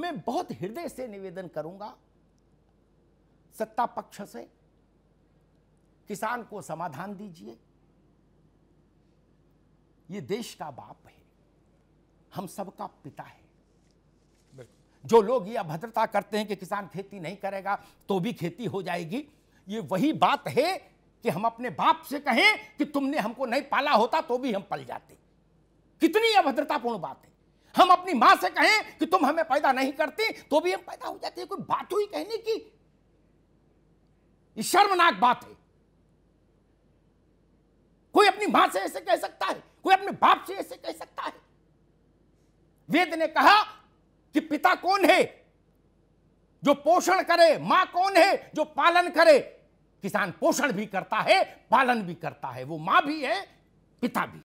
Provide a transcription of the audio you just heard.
मैं बहुत हृदय से निवेदन करूंगा सत्ता पक्ष से किसान को समाधान दीजिए ये देश का बाप है हम सबका पिता है जो लोग ये अभद्रता करते हैं कि किसान खेती नहीं करेगा तो भी खेती हो जाएगी ये वही बात है कि हम अपने बाप से कहें कि तुमने हमको नहीं पाला होता तो भी हम पल जाते कितनी अभद्रतापूर्ण बात है हम अपनी मां से कहें कि तुम हमें पैदा नहीं करती तो भी हम पैदा हो जाते कोई बात हुई कहने की ये शर्मनाक बात है कोई अपनी मां से ऐसे कह सकता है कोई अपने बाप से ऐसे कह सकता है वेद ने कहा कि पिता कौन है जो पोषण करे मां कौन है जो पालन करे किसान पोषण भी करता है पालन भी करता है वो मां भी है पिता भी